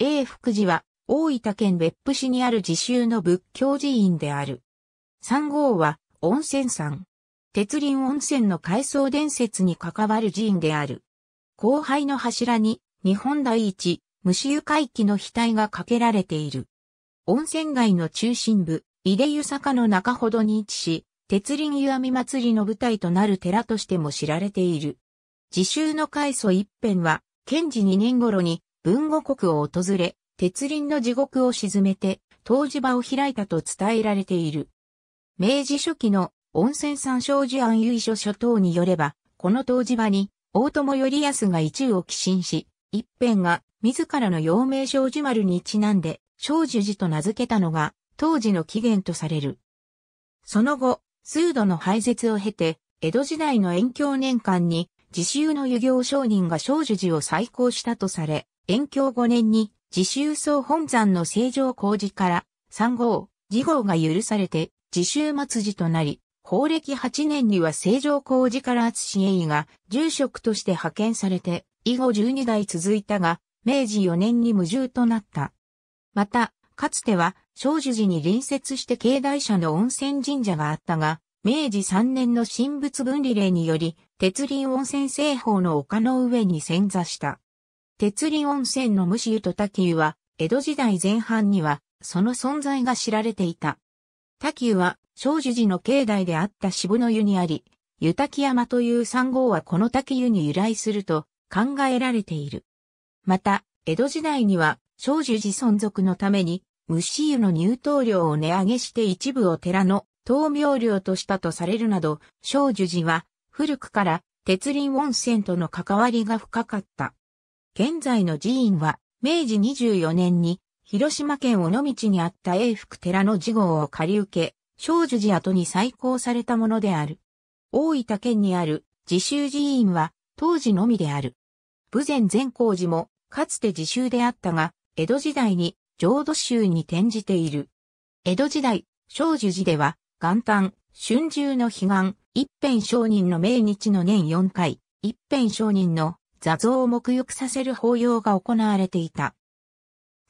永福寺は大分県別府市にある自習の仏教寺院である。3号は温泉山。鉄輪温泉の回想伝説に関わる寺院である。後輩の柱に日本第一、虫湯回帰の額がかけられている。温泉街の中心部、井出湯坂の中ほどに位置し、鉄輪湯網祭りの舞台となる寺としても知られている。自習の開祖一辺は、賢治2年頃に文後国を訪れ、鉄輪の地獄を沈めて、湯治場を開いたと伝えられている。明治初期の温泉山椒寺案由書諸等によれば、この湯治場に、大友頼康が一を寄進し、一辺が自らの陽明正寺丸にちなんで、正樹寺と名付けたのが、当時の起源とされる。その後、数度の廃絶を経て、江戸時代の延享年間に、自習の遊行商人が正樹寺を再興したとされ、延享5年に自習総本山の正常工事から3号、次号が許されて自習末寺となり、法暦8年には正常工事から厚志栄が住職として派遣されて、以後12代続いたが、明治4年に無住となった。また、かつては、少女寺に隣接して境内社の温泉神社があったが、明治3年の神仏分離令により、鉄輪温泉製法の丘の上に潜座した。鉄輪温泉の蒸し湯と滝湯は、江戸時代前半には、その存在が知られていた。滝湯は、正寿寺の境内であった渋の湯にあり、湯滝山という山号はこの滝湯に由来すると考えられている。また、江戸時代には、正寿寺存続のために、蒸し湯の入湯料を値上げして一部を寺の東明料としたとされるなど、正寿寺は、古くから、鉄輪温泉との関わりが深かった。現在の寺院は、明治24年に、広島県尾道にあった永福寺の寺号を借り受け、少女寺跡に再興されたものである。大分県にある自習寺院は当時のみである。武前善光寺もかつて自習であったが、江戸時代に浄土宗に転じている。江戸時代、少女寺では元旦、春秋の悲願、一辺商人の命日の年4回、一辺商人の座像を沐浴させる法要が行われていた。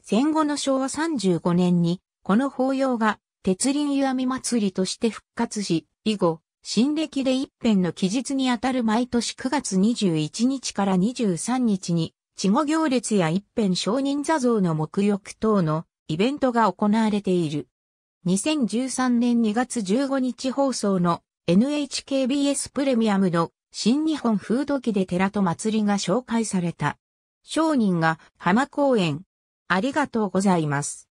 戦後の昭和35年に、この法要が鉄輪湯み祭りとして復活し、以後、新暦で一辺の期日にあたる毎年9月21日から23日に、稚語行列や一辺商人座像の沐浴等のイベントが行われている。2013年2月15日放送の NHKBS プレミアムの新日本風土記で寺と祭りが紹介された。商人が浜公園。ありがとうございます。